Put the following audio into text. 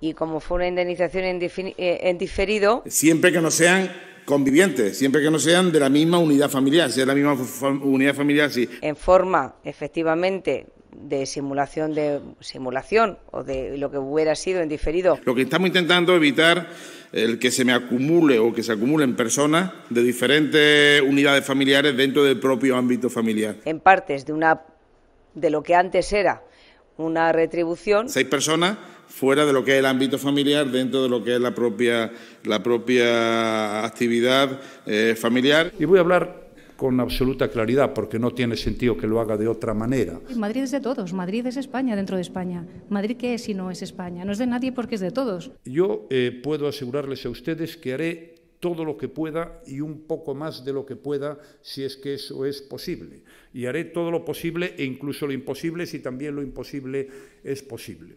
y como fue una indemnización eh, en, diferido... Siempre que no sean convivientes, siempre que no sean de la misma unidad familiar, si es la misma unidad familiar, sí. En forma, efectivamente, de simulación de simulación o de lo que hubiera sido en diferido. Lo que estamos intentando evitar el que se me acumule o que se acumulen personas de diferentes unidades familiares dentro del propio ámbito familiar. En partes de una de lo que antes era una retribución. Seis personas fuera de lo que es el ámbito familiar, dentro de lo que es la propia, la propia actividad eh, familiar. Y voy a hablar con absoluta claridad, porque no tiene sentido que lo haga de otra manera. Madrid es de todos, Madrid es España dentro de España. Madrid qué es si no es España, no es de nadie porque es de todos. Yo eh, puedo asegurarles a ustedes que haré todo lo que pueda y un poco más de lo que pueda si es que eso es posible. Y haré todo lo posible e incluso lo imposible si también lo imposible es posible.